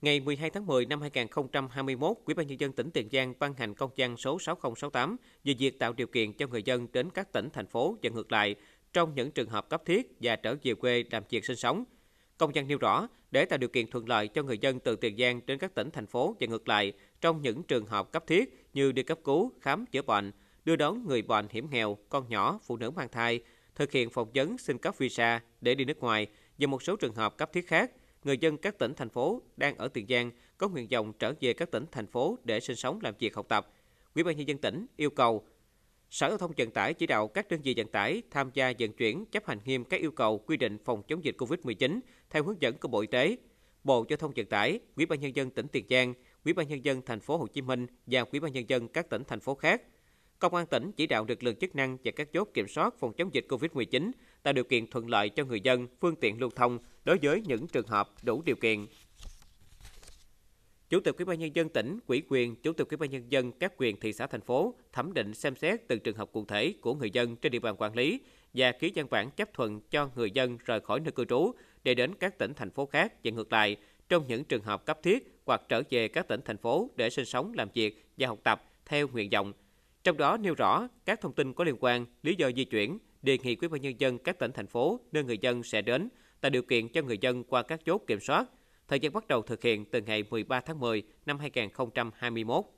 Ngày 12 tháng 10 năm 2021, Ủy ban nhân dân tỉnh Tiền Giang ban hành công văn số 6068 về việc tạo điều kiện cho người dân đến các tỉnh thành phố và ngược lại trong những trường hợp cấp thiết và trở về quê làm việc sinh sống. Công văn nêu rõ, để tạo điều kiện thuận lợi cho người dân từ Tiền Giang đến các tỉnh thành phố và ngược lại trong những trường hợp cấp thiết như đi cấp cứu, khám chữa bệnh, đưa đón người bệnh hiểm nghèo, con nhỏ, phụ nữ mang thai, thực hiện phỏng vấn xin cấp visa để đi nước ngoài và một số trường hợp cấp thiết khác người dân các tỉnh, thành phố đang ở Tiền Giang có nguyện vọng trở về các tỉnh, thành phố để sinh sống, làm việc, học tập. Ủy ban nhân dân tỉnh yêu cầu Sở Giao thông Vận tải chỉ đạo các đơn vị vận tải tham gia vận chuyển chấp hành nghiêm các yêu cầu quy định phòng chống dịch COVID-19 theo hướng dẫn của Bộ Y tế, Bộ Giao thông Vận tải, Ủy ban nhân dân tỉnh Tiền Giang, Ủy ban nhân dân thành phố Hồ Chí Minh và Ủy ban nhân dân các tỉnh thành phố khác Công an tỉnh chỉ đạo lực lượng chức năng và các chốt kiểm soát phòng chống dịch COVID-19 tạo điều kiện thuận lợi cho người dân, phương tiện lưu thông đối với những trường hợp đủ điều kiện. Chủ tịch Ủy ban nhân dân tỉnh, quỹ quyền Chủ tịch Ủy ban nhân dân các quyền thị xã thành phố thẩm định xem xét từng trường hợp cụ thể của người dân trên địa bàn quản lý và ký văn bản chấp thuận cho người dân rời khỏi nơi cư trú để đến các tỉnh thành phố khác và ngược lại trong những trường hợp cấp thiết hoặc trở về các tỉnh thành phố để sinh sống, làm việc và học tập theo nguyện vọng trong đó nêu rõ các thông tin có liên quan, lý do di chuyển, đề nghị quý ban nhân dân các tỉnh thành phố nơi người dân sẽ đến tạo điều kiện cho người dân qua các chốt kiểm soát. Thời gian bắt đầu thực hiện từ ngày 13 tháng 10 năm 2021.